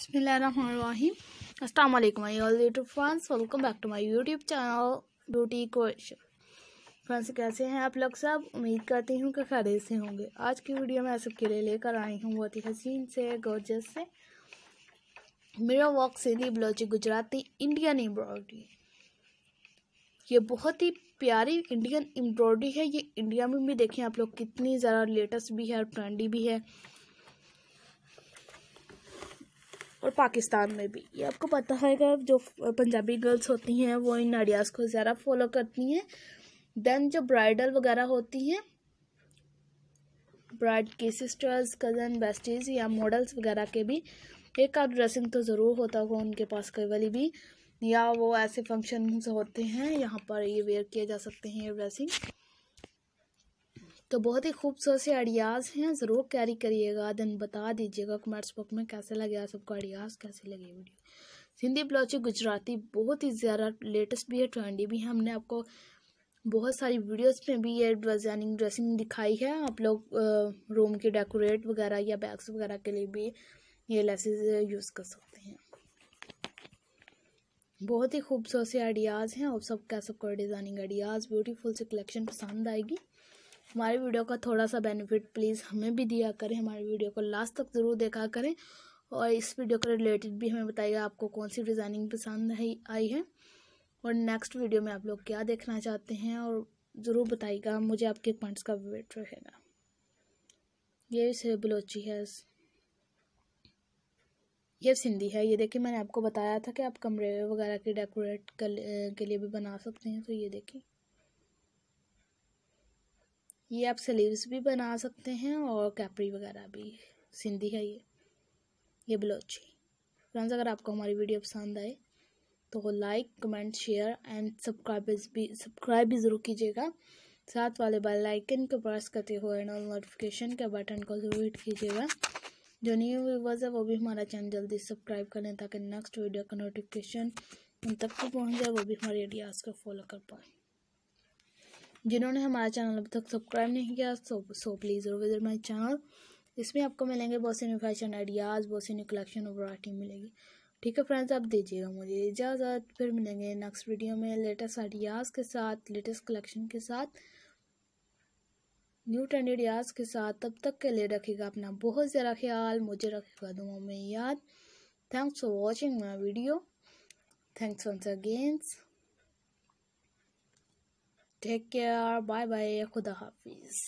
बसमीम अस्सलाम वालेकुम hi all YouTube friends welcome back to my YouTube channel ड्यूटी कोश फ्रेंड्स कैसे हैं आप लोग सब उम्मीद करती हूँ कि खैरियत से होंगे आज की वीडियो में सबके लिए लेकर आई हूँ बहुत ही हसीन से गोर्जस से मेरा work Sindhi Balochi Gujarati Indian embroidery ये बहुत ही प्यारी इंडियन एम्ब्रॉयडरी है ये इंडिया में भी देखें आप लोग कितनी ज़्यादा लेटेस्ट भी है और ट्रेंडी भी है और पाकिस्तान में भी ये आपको पता कि जो पंजाबी गर्ल्स होती हैं वो इन आइडियाज़ को ज़्यादा फॉलो करती हैं देन जो ब्राइडल वगैरह होती हैं ब्राइड की सिस्टर्स कज़न बेस्टीज या मॉडल्स वगैरह के भी एक आध ड्रेसिंग तो ज़रूर होता होगा उनके पास कई वाली भी या वो ऐसे फंक्शन होते हैं यहाँ पर ये वेयर किए जा सकते हैं ये ड्रेसिंग तो बहुत ही खूबसूरत से आइडियाज़ हैं ज़रूर कैरी करिएगा देन बता दीजिएगा कमेंट्स बॉक्स में कैसे लगे आप सबको आइडियाज़ कैसे लगे वीडियो सिंधी ब्लॉची गुजराती बहुत ही ज़्यादा लेटेस्ट भी है ट्रेंडी भी है हमने आपको बहुत सारी वीडियोस में भी ये डिज़ाइनिंग ड्रेसिंग दिखाई है आप लोग रूम के डेकोरेट वगैरह या बैग्स वगैरह के लिए भी ये लेसेस यूज़ कर सकते हैं बहुत ही खूबसूरत से आइडियाज़ हैं आप सब क्या सबको डिज़ाइनिंग आइडियाज़ ब्यूटीफुल से कलेक्शन पसंद आएगी हमारी वीडियो का थोड़ा सा बेनिफिट प्लीज़ हमें भी दिया करें हमारे वीडियो को लास्ट तक ज़रूर देखा करें और इस वीडियो के रिलेटेड भी हमें बताइएगा आपको कौन सी डिज़ाइनिंग पसंद है आई है और नेक्स्ट वीडियो में आप लोग क्या देखना चाहते हैं और ज़रूर बताइएगा मुझे आपके पॉइंट्स का वेट रहेगा ये से बलोची है ये सिंधी है ये देखिए मैंने आपको बताया था कि आप कमरे वगैरह के डेकोरेट के लिए भी बना सकते हैं तो ये देखिए ये आप स्लीव्स भी बना सकते हैं और कैपरी वगैरह भी सिंधी है ये ये बलोची फ्रेंड्स अगर आपको हमारी वीडियो पसंद आए तो like comment share and subscribe भी सब्सक्राइब भी ज़रूर कीजिएगा साथ वाले बेल आइकन को प्रेस करते हुए नोटिफिकेशन के बटन को जरूर हिट कीजिएगा जो न्यू व्यूवर्स है वो भी हमारा चैनल जल्दी सब्सक्राइब करें ताकि नेक्स्ट वीडियो का नोटिफिकेशन उन तक को पहुँच जाए वो भी हमारे आइडियाज़ को फॉलो कर पाएँ जिन्होंने हमारा चैनल अभी तक सब्सक्राइब नहीं किया सो सो प्लीज़ जरूर विजिट माई चैनल इसमें आपको मिलेंगे बहुत से न्यू फैशन आइडियाज़ बहुत से न्यू कलेक्शन और वराइटी मिलेगी ठीक है फ्रेंड्स आप दीजिएगा मुझे इजाज़त फिर मिलेंगे नेक्स्ट वीडियो में लेटेस्ट आइडियाज़ के साथ लेटेस्ट कलेक्शन के साथ न्यू ट्रेंड आइडियाज़ के साथ तब तक के लिए रखेगा अपना बहुत ज़्यादा ख्याल मुझे रखेगा दुआ में याद thanks for watching my video thanks once again take care bye bye खुदा हाफिज़